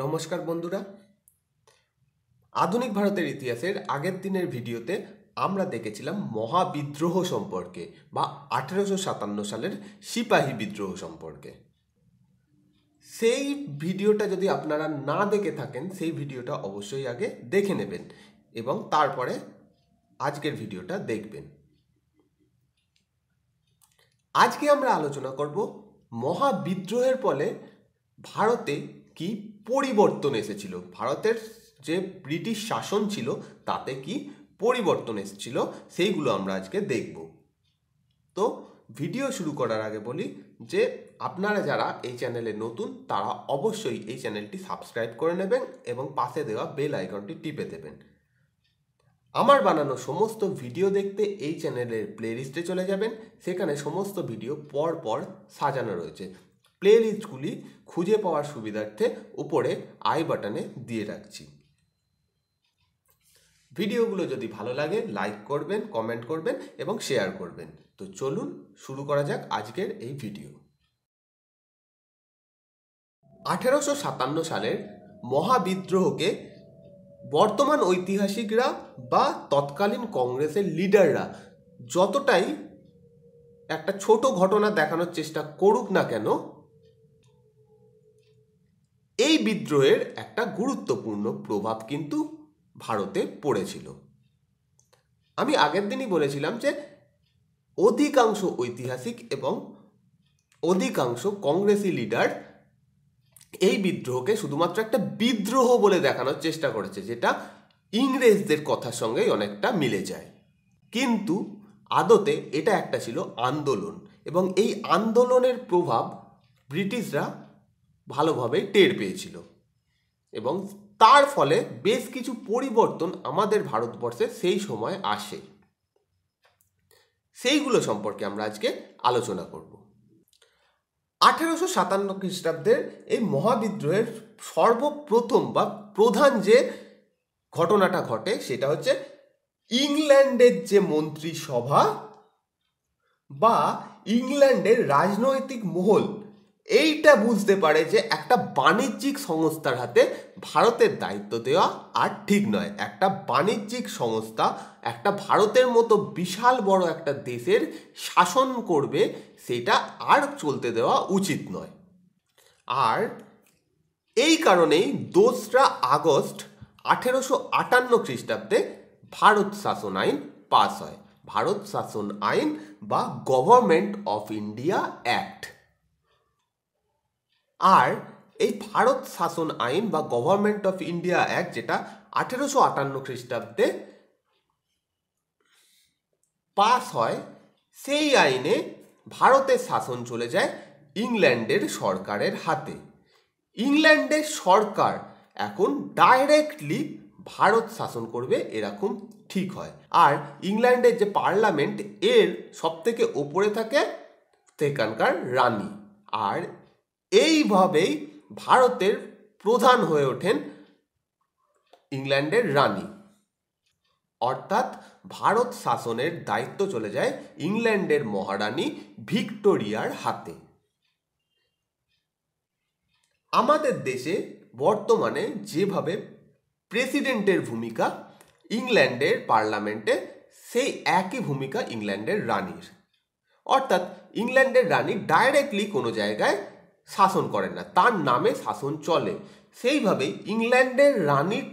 নমস্কার বন্ধুরা আধুনিক ভারতের ইতিহাসের আগের দিনের ভিডিওতে আমরা দেখেছিলাম মহাবিদ্রোহ সম্পর্কে বা আঠেরোশো সাতান্ন সালের সিপাহী বিদ্রোহ সম্পর্কে সেই ভিডিওটা যদি আপনারা না দেখে থাকেন সেই ভিডিওটা অবশ্যই আগে দেখে নেবেন এবং তারপরে আজকের ভিডিওটা দেখবেন আজকে আমরা আলোচনা করব মহাবিদ্রোহের ফলে ভারতে কি পরিবর্তন এসেছিল ভারতের যে ব্রিটিশ শাসন ছিল তাতে কি পরিবর্তন এসেছিল সেইগুলো আমরা আজকে দেখব তো ভিডিও শুরু করার আগে বলি যে আপনারা যারা এই চ্যানেলে নতুন তারা অবশ্যই এই চ্যানেলটি সাবস্ক্রাইব করে নেবেন এবং পাশে দেওয়া বেল আইকনটি টিপে দেবেন আমার বানানো সমস্ত ভিডিও দেখতে এই চ্যানেলের প্লেলিস্টে চলে যাবেন সেখানে সমস্ত ভিডিও পর পর সাজানো রয়েছে প্লে লিস্টগুলি খুঁজে পাওয়ার সুবিধার্থে উপরে আই বাটনে দিয়ে রাখছি ভিডিওগুলো যদি ভালো লাগে লাইক করবেন কমেন্ট করবেন এবং শেয়ার করবেন তো চলুন শুরু করা যাক আজকের এই ভিডিও আঠেরোশো সাতান্ন সালের মহাবিদ্রোহকে বর্তমান ঐতিহাসিকরা বা তৎকালীন কংগ্রেসের লিডাররা যতটাই একটা ছোট ঘটনা দেখানোর চেষ্টা করুক না কেন এই বিদ্রোহের একটা গুরুত্বপূর্ণ প্রভাব কিন্তু ভারতে পড়েছিল আমি আগের দিনই বলেছিলাম যে অধিকাংশ ঐতিহাসিক এবং অধিকাংশ কংগ্রেসি লিডার এই বিদ্রোহকে শুধুমাত্র একটা বিদ্রোহ বলে দেখানোর চেষ্টা করেছে যেটা ইংরেজদের কথার সঙ্গেই অনেকটা মিলে যায় কিন্তু আদতে এটা একটা ছিল আন্দোলন এবং এই আন্দোলনের প্রভাব ব্রিটিশরা ভালোভাবে টের পেয়েছিল এবং তার ফলে বেশ কিছু পরিবর্তন আমাদের ভারতবর্ষে সেই সময় আসে সেইগুলো সম্পর্কে আমরা আজকে আলোচনা করব আঠেরোশো সাতান্ন খ্রিস্টাব্দের এই মহাবিদ্রোহের সর্বপ্রথম বা প্রধান যে ঘটনাটা ঘটে সেটা হচ্ছে ইংল্যান্ডের যে মন্ত্রিসভা বা ইংল্যান্ডের রাজনৈতিক মহল এইটা বুঝতে পারে যে একটা বাণিজ্যিক সংস্থার হাতে ভারতের দায়িত্ব দেওয়া আর ঠিক নয় একটা বাণিজ্যিক সংস্থা একটা ভারতের মতো বিশাল বড় একটা দেশের শাসন করবে সেটা আর চলতে দেওয়া উচিত নয় আর এই কারণেই দোসরা আগস্ট আঠেরোশো আটান্ন খ্রিস্টাব্দে ভারত শাসন আইন পাস হয় ভারত শাসন আইন বা গভর্নমেন্ট অফ ইন্ডিয়া অ্যাক্ট আর এই ভারত শাসন আইন বা গভর্নমেন্ট অফ ইন্ডিয়া অ্যাক্ট যেটা আঠেরোশো আটান্ন খ্রিস্টাব্দে পাস হয় সেই আইনে ভারতের শাসন চলে যায় ইংল্যান্ডের সরকারের হাতে ইংল্যান্ডের সরকার এখন ডাইরেক্টলি ভারত শাসন করবে এরকম ঠিক হয় আর ইংল্যান্ডের যে পার্লামেন্ট এর সব থেকে ওপরে থাকে সেখানকার রানী আর এইভাবেই ভারতের প্রধান হয়ে ওঠেন ইংল্যান্ডের রানী অর্থাৎ ভারত শাসনের দায়িত্ব চলে যায় ইংল্যান্ডের মহারানী ভিক্টোরিয়ার হাতে আমাদের দেশে বর্তমানে যেভাবে প্রেসিডেন্টের ভূমিকা ইংল্যান্ডের পার্লামেন্টে সেই একই ভূমিকা ইংল্যান্ডের রানীর অর্থাৎ ইংল্যান্ডের রানী ডাইরেক্টলি কোনো জায়গায় শাসন করেন না তার নামে শাসন চলে সেইভাবে ইংল্যান্ডের রানীর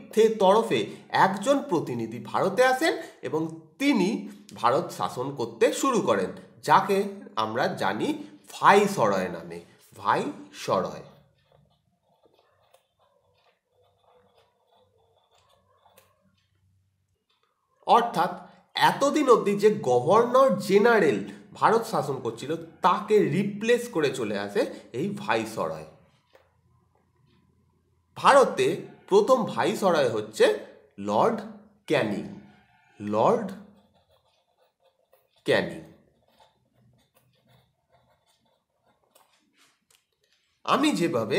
তরফে একজন প্রতিনিধি ভারতে আসেন এবং তিনি ভারত শাসন করতে শুরু করেন যাকে আমরা জানি ভাই সরয় নামে ভাই সরয় অর্থাৎ এতদিন অবধি যে গভর্নর জেনারেল ভারত শাসন করছিল তাকে রিপ্লেস করে চলে আসে এই ভাইসরয় ভারতে প্রথম ভাইসরয় হচ্ছে লর্ড ক্যানিং লর্ড ক্যানিং আমি যেভাবে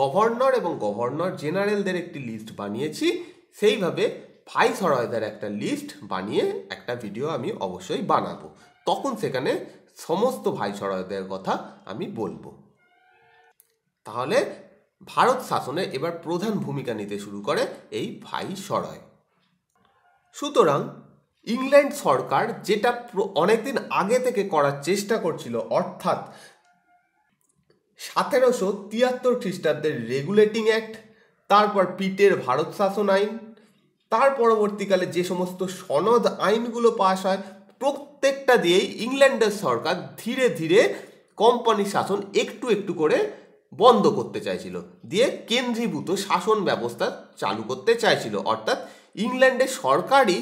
গভর্নর এবং গভর্নর জেনারেলদের একটি লিস্ট বানিয়েছি সেইভাবে ভাইসরয়দের একটা লিস্ট বানিয়ে একটা ভিডিও আমি অবশ্যই বানাবো তখন সেখানে সমস্ত ভাই ভাইসরয়দের কথা আমি বলবো তাহলে ভারত শাসনে এবার প্রধান ভূমিকা নিতে শুরু করে এই ভাই সরয় সুতরাং ইংল্যান্ড সরকার যেটা অনেকদিন আগে থেকে করার চেষ্টা করছিল অর্থাৎ সতেরোশো তিয়াত্তর খ্রিস্টাব্দের রেগুলেটিং অ্যাক্ট তারপর পিটের ভারত শাসন আইন তার পরবর্তীকালে যে সমস্ত সনদ আইনগুলো পাশ হয় প্রত্যেকটা দিয়েই ইংল্যান্ডের সরকার ধীরে ধীরে কোম্পানি শাসন একটু একটু করে বন্ধ করতে চাইছিল দিয়ে কেন্দ্রীভূত শাসন ব্যবস্থা চালু করতে চাইছিল অর্থাৎ ইংল্যান্ডের সরকারই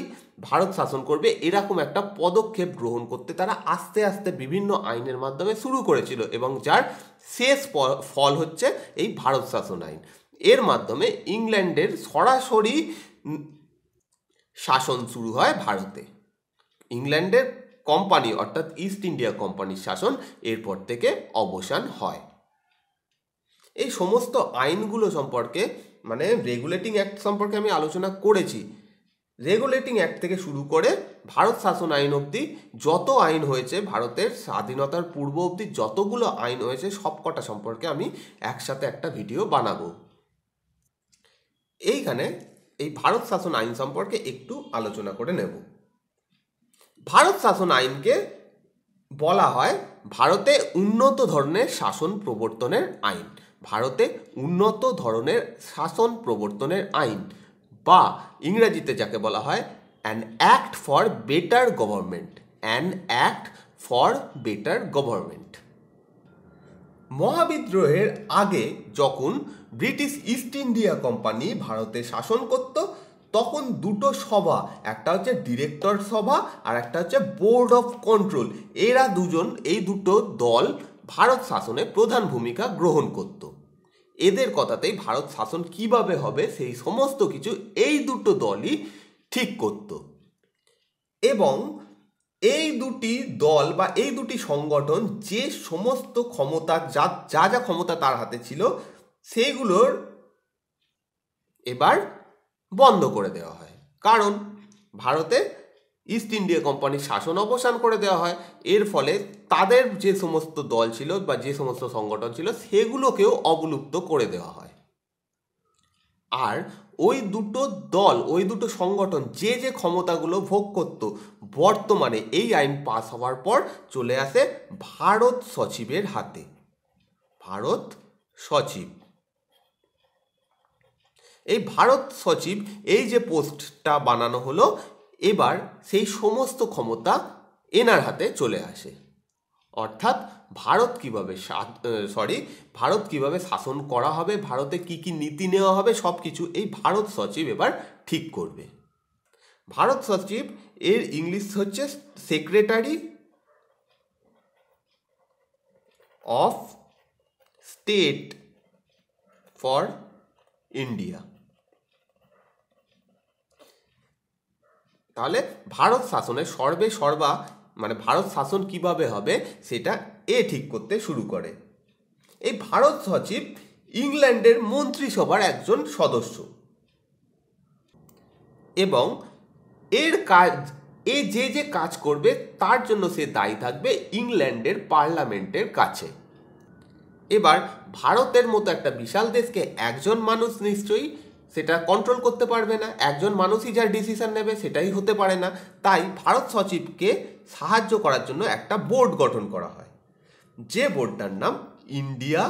ভারত শাসন করবে এরকম একটা পদক্ষেপ গ্রহণ করতে তারা আস্তে আস্তে বিভিন্ন আইনের মাধ্যমে শুরু করেছিল এবং যার শেষ ফল হচ্ছে এই ভারত শাসন আইন এর মাধ্যমে ইংল্যান্ডের সরাসরি শাসন শুরু হয় ভারতে ইংল্যান্ডের কোম্পানি অর্থাৎ ইস্ট ইন্ডিয়া কোম্পানির শাসন এরপর থেকে অবসান হয় এই সমস্ত আইনগুলো সম্পর্কে মানে রেগুলেটিং অ্যাক্ট সম্পর্কে আমি আলোচনা করেছি রেগুলেটিং অ্যাক্ট থেকে শুরু করে ভারত শাসন আইন অবধি যত আইন হয়েছে ভারতের স্বাধীনতার পূর্ব অবধি যতগুলো আইন হয়েছে সবকটা সম্পর্কে আমি একসাথে একটা ভিডিও বানাবো এইখানে এই ভারত শাসন আইন সম্পর্কে একটু আলোচনা করে নেব ভারত শাসন আইনকে বলা হয় ভারতে উন্নত ধরনের শাসন প্রবর্তনের আইন ভারতে উন্নত ধরনের শাসন প্রবর্তনের আইন বা ইংরেজিতে যাকে বলা হয় an act for better government an act for better government মহাবিদ্রোহের আগে যখন ব্রিটিশ ইস্ট ইন্ডিয়া কোম্পানি ভারতে শাসন করত তখন দুটো সভা একটা হচ্ছে ডিরেক্টর সভা আর একটা হচ্ছে বোর্ড অফ কন্ট্রোল এরা দুজন এই দুটো দল ভারত শাসনে প্রধান ভূমিকা গ্রহণ করত এদের কথাতেই ভারত শাসন কিভাবে হবে সেই সমস্ত কিছু এই দুটো দলই ঠিক করত এবং এই দুটি দল বা এই দুটি সংগঠন যে সমস্ত ক্ষমতা যা যা যা ক্ষমতা তার হাতে ছিল সেইগুলোর এবার বন্ধ করে দেওয়া হয় কারণ ভারতে ইস্ট ইন্ডিয়া কোম্পানির শাসন অবসান করে দেওয়া হয় এর ফলে তাদের যে সমস্ত দল ছিল বা যে সমস্ত সংগঠন ছিল সেগুলোকেও অবলুপ্ত করে দেওয়া হয় আর ওই দুটো দল ওই দুটো সংগঠন যে যে ক্ষমতাগুলো ভোগ করত বর্তমানে এই আইন পাস হওয়ার পর চলে আসে ভারত সচিবের হাতে ভারত সচিব এই ভারত সচিব এই যে পোস্টটা বানানো হলো এবার সেই সমস্ত ক্ষমতা এনার হাতে চলে আসে অর্থাৎ ভারত কিভাবে সরি ভারত কিভাবে শাসন করা হবে ভারতে কি কি নীতি নেওয়া হবে সব কিছু এই ভারত সচিব এবার ঠিক করবে ভারত সচিব এর ইংলিশ হচ্ছে secretary of state for India তাহলে ভারত শাসনের সর্বে সর্বা মানে ভারত শাসন কিভাবে হবে সেটা এ ঠিক করতে শুরু করে এই ভারত সচিব ইংল্যান্ডের মন্ত্রিসভার একজন সদস্য এবং এর কাজ এ যে যে কাজ করবে তার জন্য সে দায়ী থাকবে ইংল্যান্ডের পার্লামেন্টের কাছে এবার ভারতের মতো একটা বিশাল দেশকে একজন মানুষ নিশ্চয়ই সেটা কন্ট্রোল করতে পারবে না একজন মানুষই যার ডিসিশন নেবে সেটাই হতে পারে না তাই ভারত সচিবকে সাহায্য করার জন্য একটা বোর্ড গঠন করা হয় যে বোর্ডটার নাম ইন্ডিয়া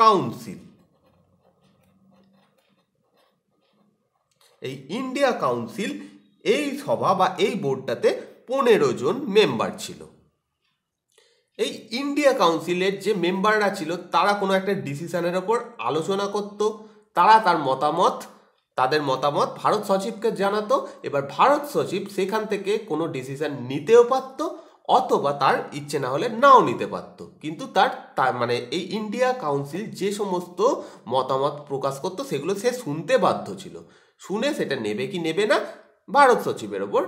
কাউন্সিল এই ইন্ডিয়া কাউন্সিল এই সভা বা এই বোর্ডটাতে পনেরো জন মেম্বার ছিল এই ইন্ডিয়া কাউন্সিলের যে মেম্বাররা ছিল তারা কোনো একটা ডিসিশনের ওপর আলোচনা করত তারা তার মতামত তাদের মতামত ভারত সচিবকে জানাতো এবার ভারত সচিব সেখান থেকে কোনো ডিসিশন নিতেও পারত অথবা তার ইচ্ছে না হলে নাও নিতে পারত কিন্তু তার তার মানে এই ইন্ডিয়া কাউন্সিল যে সমস্ত মতামত প্রকাশ করত সেগুলো সে শুনতে বাধ্য ছিল শুনে সেটা নেবে কি নেবে না ভারত সচিবের ওপর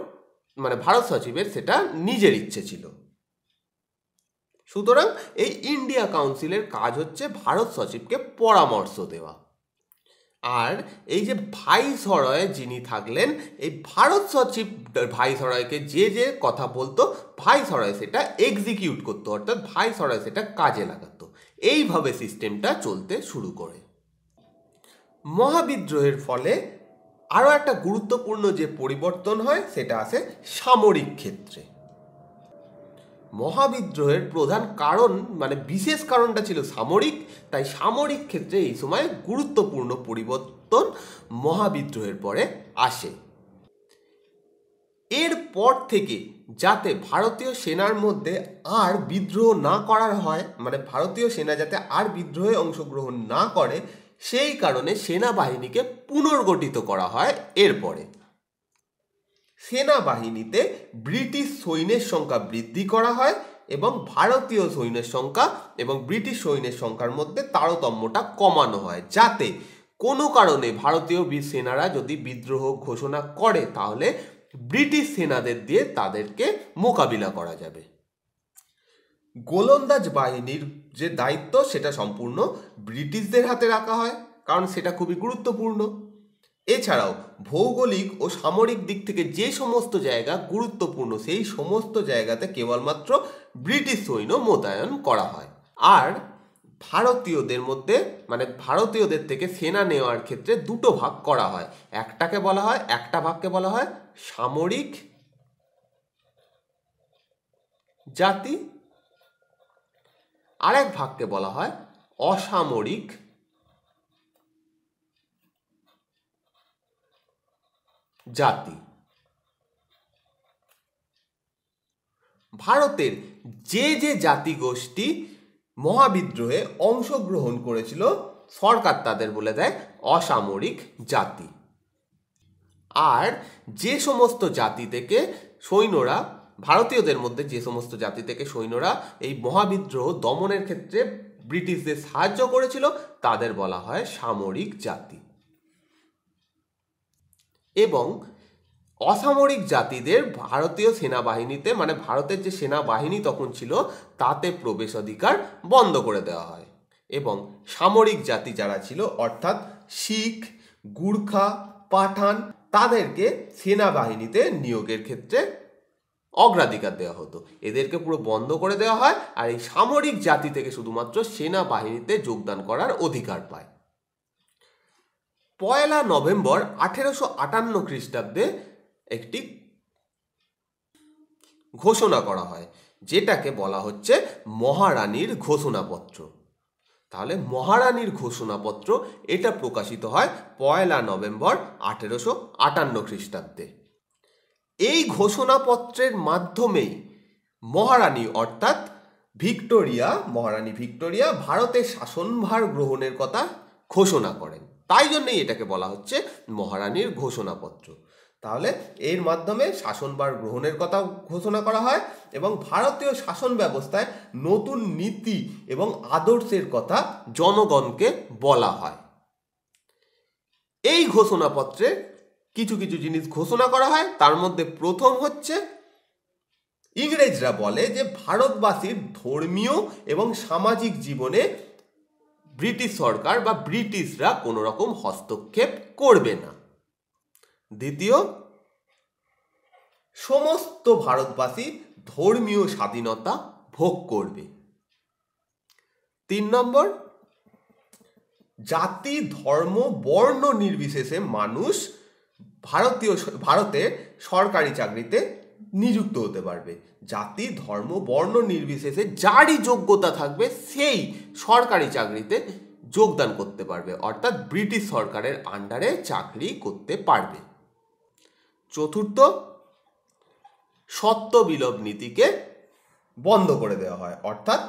মানে ভারত সচিবের সেটা নিজের ইচ্ছে ছিল সুতরাং এই ইন্ডিয়া কাউন্সিলের কাজ হচ্ছে ভারত সচিবকে পরামর্শ দেওয়া আর এই যে ভাইসরয় যিনি থাকলেন এই ভারত সচিব ভাইসরয়কে যে যে কথা বলতো ভাইসরয় সেটা এক্সিকিউট করতো অর্থাৎ ভাইসরয় সেটা কাজে লাগাতো এইভাবে সিস্টেমটা চলতে শুরু করে মহাবিদ্রোহের ফলে আরও একটা গুরুত্বপূর্ণ যে পরিবর্তন হয় সেটা আসে সামরিক ক্ষেত্রে মহাবিদ্রোহের প্রধান কারণ মানে বিশেষ কারণটা ছিল সামরিক তাই সামরিক ক্ষেত্রে এই সময় গুরুত্বপূর্ণ পরিবর্তন মহাবিদ্রোহের পরে আসে এর পর থেকে যাতে ভারতীয় সেনার মধ্যে আর বিদ্রোহ না করার হয় মানে ভারতীয় সেনা যাতে আর বিদ্রোহে অংশগ্রহণ না করে সেই কারণে সেনাবাহিনীকে পুনর্গঠিত করা হয় এরপরে সেনাবাহিনীতে ব্রিটিশ সৈন্যের সংখ্যা বৃদ্ধি করা হয় এবং ভারতীয় সৈন্যের সংখ্যা এবং ব্রিটিশ সৈন্যের সংখ্যার মধ্যে তারতম্যটা কমানো হয় যাতে কোনো কারণে ভারতীয় সেনারা যদি বিদ্রোহ ঘোষণা করে তাহলে ব্রিটিশ সেনাদের দিয়ে তাদেরকে মোকাবিলা করা যাবে গোলন্দাজ বাহিনীর যে দায়িত্ব সেটা সম্পূর্ণ ব্রিটিশদের হাতে রাখা হয় কারণ সেটা খুবই গুরুত্বপূর্ণ এছাড়াও ভৌগোলিক ও সামরিক দিক থেকে যে সমস্ত জায়গা গুরুত্বপূর্ণ সেই সমস্ত জায়গাতে কেবলমাত্র ব্রিটিশ সৈন্য মোতায়েন করা হয় আর ভারতীয়দের মধ্যে মানে ভারতীয়দের থেকে সেনা নেওয়ার ক্ষেত্রে দুটো ভাগ করা হয় একটাকে বলা হয় একটা ভাগকে বলা হয় সামরিক জাতি আরেক ভাগকে বলা হয় অসামরিক জাতি ভারতের যে যে জাতিগোষ্ঠী মহাবিদ্রোহে অংশগ্রহণ করেছিল সরকার তাদের বলে দেয় অসামরিক জাতি আর যে সমস্ত জাতি থেকে সৈন্যরা ভারতীয়দের মধ্যে যে সমস্ত জাতি থেকে সৈন্যরা এই মহাবিদ্রোহ দমনের ক্ষেত্রে ব্রিটিশদের সাহায্য করেছিল তাদের বলা হয় সামরিক জাতি এবং অসামরিক জাতিদের ভারতীয় সেনাবাহিনীতে মানে ভারতের যে সেনাবাহিনী তখন ছিল তাতে প্রবেশ অধিকার বন্ধ করে দেওয়া হয় এবং সামরিক জাতি যারা ছিল অর্থাৎ শিখ গুর্খা পাঠান তাদেরকে সেনাবাহিনীতে নিয়োগের ক্ষেত্রে অগ্রাধিকার দেওয়া হতো এদেরকে পুরো বন্ধ করে দেওয়া হয় আর এই সামরিক জাতি থেকে শুধুমাত্র সেনাবাহিনীতে যোগদান করার অধিকার পায় পয়লা নভেম্বর আঠেরোশো আটান্ন খ্রিস্টাব্দে একটি ঘোষণা করা হয় যেটাকে বলা হচ্ছে মহারানীর ঘোষণাপত্র তাহলে মহারানীর ঘোষণাপত্র এটা প্রকাশিত হয় পয়লা নভেম্বর আঠেরোশো আটান্ন খ্রিস্টাব্দে এই ঘোষণাপত্রের মাধ্যমেই মহারানী অর্থাৎ ভিক্টোরিয়া মহারানী ভিক্টোরিয়া ভারতের শাসনভার গ্রহণের কথা ঘোষণা করেন তাই জন্যই এটাকে বলা হচ্ছে মহারানীর ঘোষণাপত্র তাহলে এর মাধ্যমে শাসনবার গ্রহণের কথা ঘোষণা করা হয় এবং ভারতীয় শাসন ব্যবস্থায় নতুন নীতি এবং আদর্শের কথা জনগণকে বলা হয় এই ঘোষণাপত্রে কিছু কিছু জিনিস ঘোষণা করা হয় তার মধ্যে প্রথম হচ্ছে ইংরেজরা বলে যে ভারতবাসীর ধর্মীয় এবং সামাজিক জীবনে ব্রিটিশ সরকার বা ব্রিটিশরা কোনো রকম হস্তক্ষেপ করবে না দ্বিতীয় সমস্ত ভারতবাসী ধর্মীয় স্বাধীনতা ভোগ করবে তিন নম্বর জাতি ধর্ম বর্ণ নির্বিশেষে মানুষ ভারতীয় ভারতে সরকারি চাকরিতে নিযুক্ত হতে পারবে জাতি ধর্ম বর্ণ নির্বিশেষে যারই যোগ্যতা থাকবে সেই সরকারি চাকরিতে যোগদান করতে পারবে অর্থাৎ ব্রিটিশ সরকারের আন্ডারে চাকরি করতে পারবে চতুর্থ সত্য বিলোপ নীতিকে বন্ধ করে দেওয়া হয় অর্থাৎ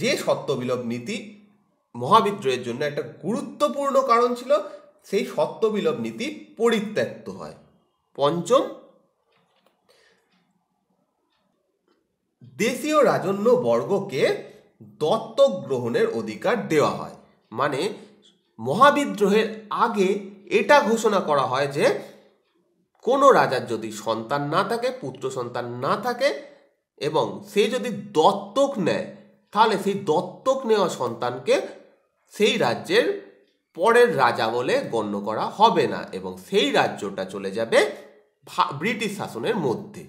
যে সত্য বিলোপ নীতি মহাবিদ্রোহের জন্য একটা গুরুত্বপূর্ণ কারণ ছিল সেই সত্য বিলোপ নীতি পরিত্যক্ত হয় পঞ্চম দেশীয় রাজন্য বর্গকে দত্তক গ্রহণের অধিকার দেওয়া হয় মানে মহাবিদ্রোহের আগে এটা ঘোষণা করা হয় যে কোনো রাজার যদি সন্তান না থাকে পুত্র সন্তান না থাকে এবং সে যদি দত্তক নেয় তাহলে সেই দত্তক নেওয়া সন্তানকে সেই রাজ্যের পরের রাজা বলে গণ্য করা হবে না এবং সেই রাজ্যটা চলে যাবে ব্রিটিশ শাসনের মধ্যে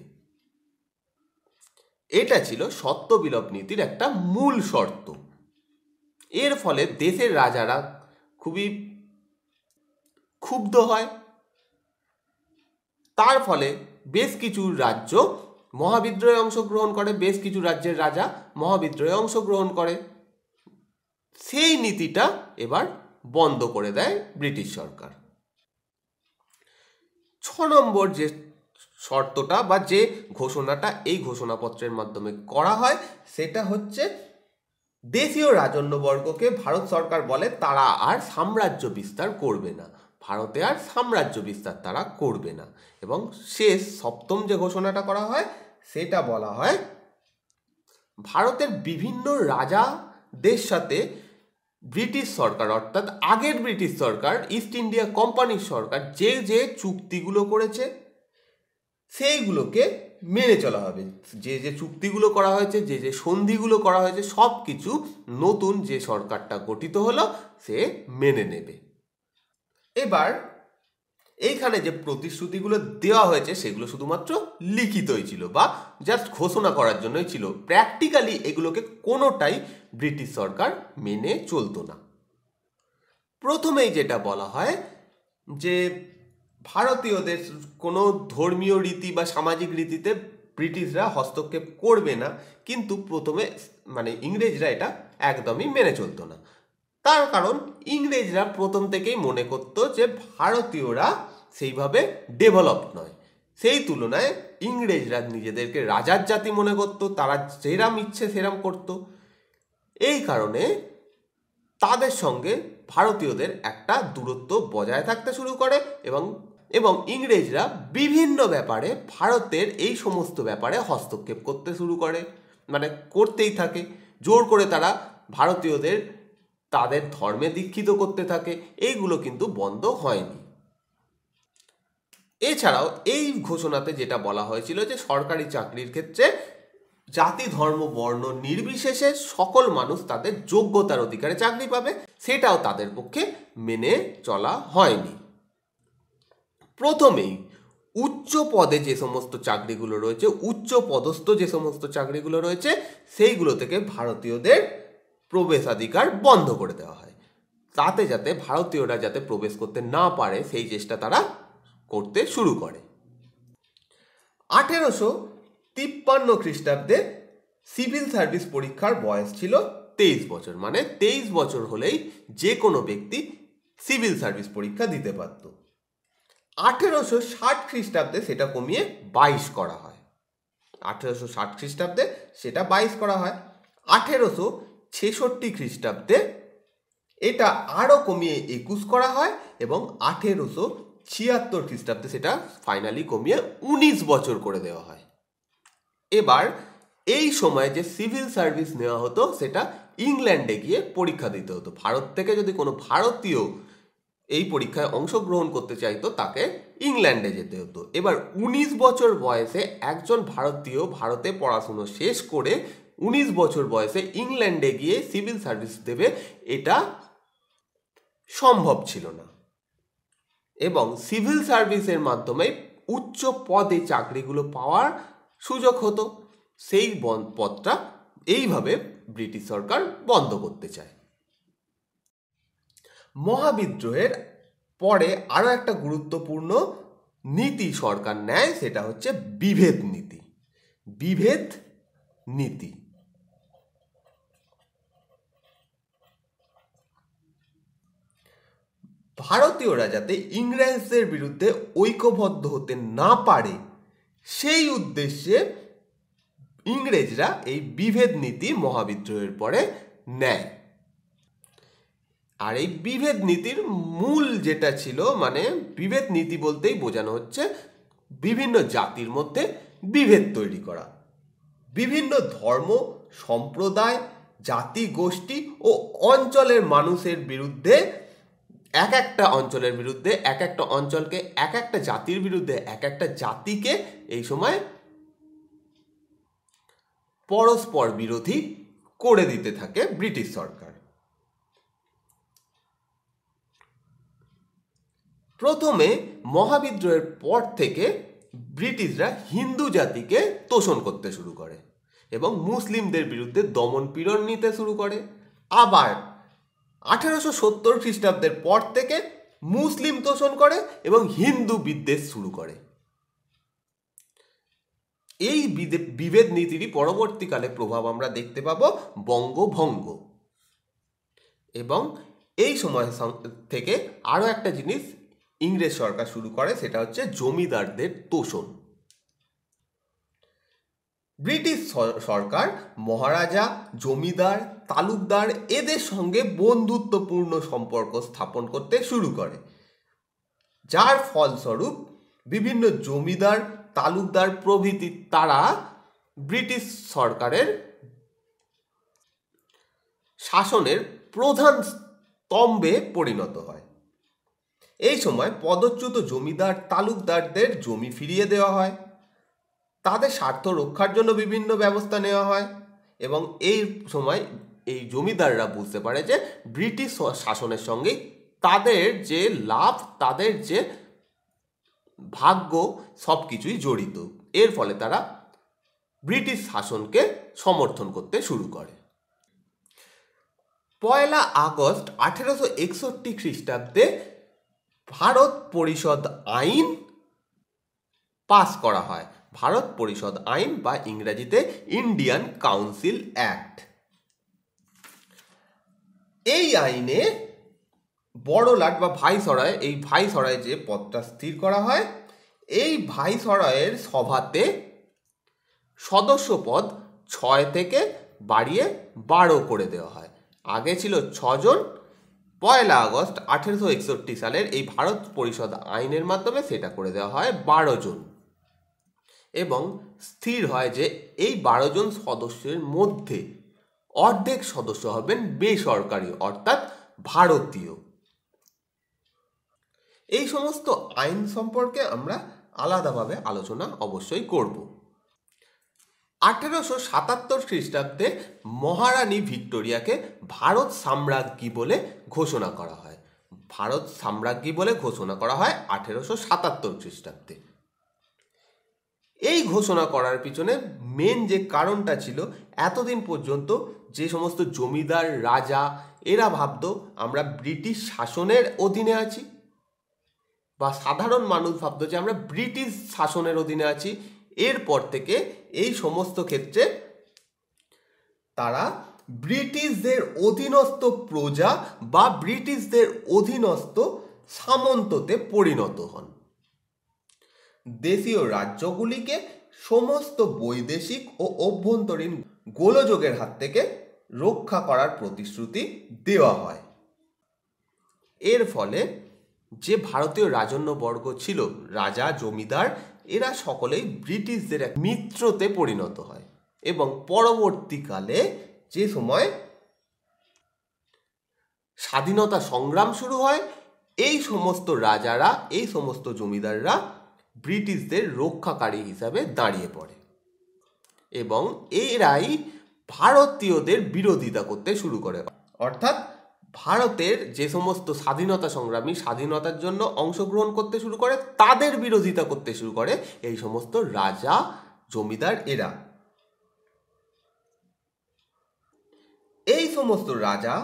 এটা ছিল সত্য বিলোপ নীতির একটা মূল শর্ত এর ফলে দেশের রাজারা খুবই ক্ষুব্ধ হয় তার ফলে বেশ কিছু রাজ্য মহাবিদ্রোহে অংশগ্রহণ করে বেশ কিছু রাজ্যের রাজা মহাবিদ্রোহে অংশগ্রহণ করে সেই নীতিটা এবার বন্ধ করে দেয় ব্রিটিশ সরকার ছ নম্বর যে শর্তটা বা যে ঘোষণাটা এই ঘোষণাপত্রের মাধ্যমে করা হয় সেটা হচ্ছে দেশীয় রাজন্যবর্গকে ভারত সরকার বলে তারা আর সাম্রাজ্য বিস্তার করবে না ভারতে আর সাম্রাজ্য বিস্তার তারা করবে না এবং শেষ সপ্তম যে ঘোষণাটা করা হয় সেটা বলা হয় ভারতের বিভিন্ন রাজাদের সাথে ব্রিটিশ সরকার অর্থাৎ আগের ব্রিটিশ সরকার ইস্ট ইন্ডিয়া কোম্পানির সরকার যে যে চুক্তিগুলো করেছে সেইগুলোকে মেনে চলা হবে যে যে চুক্তিগুলো করা হয়েছে যে যে সন্ধিগুলো করা হয়েছে সব কিছু নতুন যে সরকারটা গঠিত হলো সে মেনে নেবে এবার এইখানে যে প্রতিশ্রুতিগুলো দেওয়া হয়েছে সেগুলো শুধুমাত্র লিখিতই ছিল বা জাস্ট ঘোষণা করার জন্যই ছিল প্র্যাকটিক্যালি এগুলোকে কোনোটাই ব্রিটিশ সরকার মেনে চলতো না প্রথমেই যেটা বলা হয় যে ভারতীয়দের কোনো ধর্মীয় রীতি বা সামাজিক রীতিতে ব্রিটিশরা হস্তক্ষেপ করবে না কিন্তু প্রথমে মানে ইংরেজরা এটা একদমই মেনে চলতো না তার কারণ ইংরেজরা প্রথম থেকেই মনে করত যে ভারতীয়রা সেইভাবে ডেভেলপ নয় সেই তুলনায় ইংরেজরা নিজেদেরকে রাজার জাতি মনে করত তারা যেরাম ইচ্ছে সেরাম করত এই কারণে তাদের সঙ্গে ভারতীয়দের একটা দূরত্ব বজায় থাকতে শুরু করে এবং এবং ইংরেজরা বিভিন্ন ব্যাপারে ভারতের এই সমস্ত ব্যাপারে হস্তক্ষেপ করতে শুরু করে মানে করতেই থাকে জোর করে তারা ভারতীয়দের তাদের ধর্মে দীক্ষিত করতে থাকে এইগুলো কিন্তু বন্ধ হয়নি এছাড়াও এই ঘোষণাতে যেটা বলা হয়েছিল যে সরকারি চাকরির ক্ষেত্রে জাতি ধর্ম বর্ণ নির্বিশেষে সকল মানুষ তাদের যোগ্যতার অধিকারে চাকরি পাবে সেটাও তাদের পক্ষে মেনে চলা হয়নি প্রথমেই উচ্চ পদে যে সমস্ত চাকরিগুলো রয়েছে উচ্চ পদস্থ যে সমস্ত চাকরিগুলো রয়েছে সেইগুলো থেকে ভারতীয়দের প্রবেশাধিকার বন্ধ করে দেওয়া হয় তাতে যাতে ভারতীয়রা যাতে প্রবেশ করতে না পারে সেই চেষ্টা তারা করতে শুরু করে আঠেরোশো তিপ্পান্ন খ্রিস্টাব্দে সিভিল সার্ভিস পরীক্ষার বয়স ছিল তেইশ বছর মানে তেইশ বছর হলেই যে কোনো ব্যক্তি সিভিল সার্ভিস পরীক্ষা দিতে পারত আঠেরোশো ষাট খ্রিস্টাব্দে সেটা কমিয়ে বাইশ করা হয় আঠেরোশো ষাট খ্রিস্টাব্দে সেটা বাইশ করা হয় আঠেরোশো ছেষট্টি খ্রিস্টাব্দে এটা আরও কমিয়ে একুশ করা হয় এবং আঠেরোশো ছিয়াত্তর খ্রিস্টাব্দে সেটা ফাইনালি কমিয়ে উনিশ বছর করে দেওয়া হয় এবার এই সময় যে সিভিল সার্ভিস নেওয়া হতো সেটা ইংল্যান্ডে গিয়ে পরীক্ষা দিতে হতো ভারত থেকে যদি কোনো ভারতীয় এই পরীক্ষায় অংশগ্রহণ করতে চাইতো তাকে ইংল্যান্ডে যেতে হতো এবার ১৯ বছর বয়সে একজন ভারতীয় ভারতে পড়াশুনো শেষ করে ১৯ বছর বয়সে ইংল্যান্ডে গিয়ে সিভিল সার্ভিস দেবে এটা সম্ভব ছিল না এবং সিভিল সার্ভিসের মাধ্যমে উচ্চ পদে চাকরিগুলো পাওয়ার সুযোগ হতো সেই পদটা এইভাবে ব্রিটিশ সরকার বন্ধ করতে চায় মহাবিদ্রোহের পরে আরও একটা গুরুত্বপূর্ণ নীতি সরকার নেয় সেটা হচ্ছে বিভেদ নীতি বিভেদ নীতি ভারতীয়রা যাতে ইংরেজদের বিরুদ্ধে ঐক্যবদ্ধ হতে না পারে সেই উদ্দেশ্যে ইংরেজরা এই বিভেদ নীতি মহাবিদ্রোহের পরে নেয় আর এই বিভেদ নীতির মূল যেটা ছিল মানে বিভেদ নীতি বলতেই বোঝানো হচ্ছে বিভিন্ন জাতির মধ্যে বিভেদ তৈরি করা বিভিন্ন ধর্ম সম্প্রদায় জাতি গোষ্ঠী ও অঞ্চলের মানুষের বিরুদ্ধে এক একটা অঞ্চলের বিরুদ্ধে এক একটা অঞ্চলকে এক একটা জাতির বিরুদ্ধে এক একটা জাতিকে এই সময় পরস্পর বিরোধী করে দিতে থাকে ব্রিটিশ সরকার প্রথমে মহাবিদ্রোহের পর থেকে ব্রিটিশরা হিন্দু জাতিকে তোষণ করতে শুরু করে এবং মুসলিমদের বিরুদ্ধে দমন পীড়ন নিতে শুরু করে আবার আঠেরোশো সত্তর খ্রিস্টাব্দের পর থেকে মুসলিম তোষণ করে এবং হিন্দু বিদ্বেষ শুরু করে এই বিভেদ নীতিরই পরবর্তীকালে প্রভাব আমরা দেখতে পাব বঙ্গভঙ্গ এবং এই সময় থেকে আরও একটা জিনিস ইংরেজ সরকার শুরু করে সেটা হচ্ছে জমিদারদের তোষণ ব্রিটিশ সরকার মহারাজা জমিদার তালুকদার এদের সঙ্গে বন্ধুত্বপূর্ণ সম্পর্ক স্থাপন করতে শুরু করে যার ফলস্বরূপ বিভিন্ন জমিদার তালুকদার প্রভৃতি তারা ব্রিটিশ সরকারের শাসনের প্রধান স্তম্ভে পরিণত হয় এই সময় পদচ্যুত জমিদার তালুকদারদের জমি ফিরিয়ে দেওয়া হয় তাদের স্বার্থ রক্ষার জন্য বিভিন্ন ব্যবস্থা নেওয়া হয় এবং এই সময় এই জমিদাররা বুঝতে পারে যে ব্রিটিশ শাসনের সঙ্গে তাদের যে লাভ তাদের যে ভাগ্য সব কিছুই জড়িত এর ফলে তারা ব্রিটিশ শাসনকে সমর্থন করতে শুরু করে পয়লা আগস্ট আঠেরোশো একষট্টি খ্রিস্টাব্দে ভারত পরিষদ আইন পাস করা হয় ভারত পরিষদ আইন বা ইংরেজিতে ইন্ডিয়ান কাউন্সিল অ্যাক্ট এই আইনে বড়লাট বা ভাইসরয় এই ভাইসরয় যে পদটা স্থির করা হয় এই ভাইসরয়ের সভাতে সদস্য পদ ছয় থেকে বাড়িয়ে বারো করে দেওয়া হয় আগে ছিল ছজন পয়লা আগস্ট আঠেরোশো একষট্টি সালের এই ভারত পরিষদ আইনের মাধ্যমে সেটা করে দেওয়া হয় বারো জন এবং স্থির হয় যে এই বারো জন সদস্যের মধ্যে অর্ধেক সদস্য হবেন বেসরকারি অর্থাৎ ভারতীয় এই সমস্ত আইন সম্পর্কে আমরা আলাদাভাবে আলোচনা অবশ্যই করবো আঠেরোশো সাতাত্তর খ্রিস্টাব্দে মহারানী ভিক্টোরিয়াকে ভারত সাম্রাজ্ঞী বলে ঘোষণা করা হয় ভারত সাম্রাজ্ঞী বলে ঘোষণা করা হয় আঠেরোশো সাতাত্তর খ্রিস্টাব্দে এই ঘোষণা করার পিছনে মেন যে কারণটা ছিল এতদিন পর্যন্ত যে সমস্ত জমিদার রাজা এরা ভাবত আমরা ব্রিটিশ শাসনের অধীনে আছি বা সাধারণ মানুষ ভাবত যে আমরা ব্রিটিশ শাসনের অধীনে আছি এরপর থেকে এই সমস্ত ক্ষেত্রে তারা ব্রিটিশদের অধীনস্থ প্রজা বা ব্রিটিশদের অধীনস্থ সামন্ততে পরিণত হন দেশীয় রাজ্যগুলিকে সমস্ত বৈদেশিক ও অভ্যন্তরীণ গোলযোগের হাত থেকে রক্ষা করার প্রতিশ্রুতি দেওয়া হয় এর ফলে যে ভারতীয় রাজন্যবর্গ ছিল রাজা জমিদার এরা সকলেই ব্রিটিশদের এক মিত্রতে পরিণত হয় এবং পরবর্তীকালে যে সময় স্বাধীনতা সংগ্রাম শুরু হয় এই সমস্ত রাজারা এই সমস্ত জমিদাররা ব্রিটিশদের রক্ষাকারী হিসাবে দাঁড়িয়ে পড়ে এবং এরাই ভারতীয়দের বিরোধিতা করতে শুরু করে অর্থাৎ ভারতের যে সমস্ত স্বাধীনতা সংগ্রামী স্বাধীনতার জন্য অংশগ্রহণ করতে শুরু করে তাদের বিরোধিতা করতে শুরু করে এই সমস্ত রাজা জমিদার এরা এই সমস্ত রাজা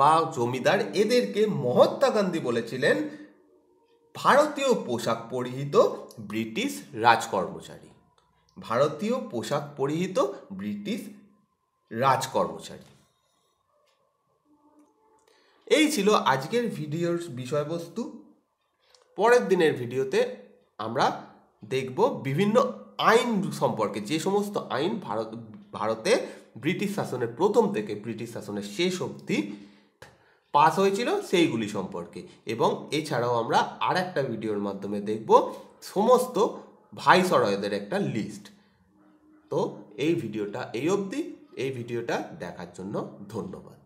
বা জমিদার এদেরকে মহাত্মা গান্ধী বলেছিলেন ভারতীয় পোশাক পরিহিত ব্রিটিশ রাজকর্মচারী ভারতীয় পোশাক পরিহিত ব্রিটিশ রাজকর্মচারী এই ছিল আজকের ভিডিওর বিষয়বস্তু পরের দিনের ভিডিওতে আমরা দেখব বিভিন্ন আইন সম্পর্কে যে সমস্ত আইন ভারত ভারতে ব্রিটিশ শাসনের প্রথম থেকে ব্রিটিশ শাসনের শেষ অবধি পাস হয়েছিল সেইগুলি সম্পর্কে এবং এছাড়াও আমরা আর একটা ভিডিওর মাধ্যমে দেখব সমস্ত ভাইসরয়দের একটা লিস্ট তো এই ভিডিওটা এই অবধি এই ভিডিওটা দেখার জন্য ধন্যবাদ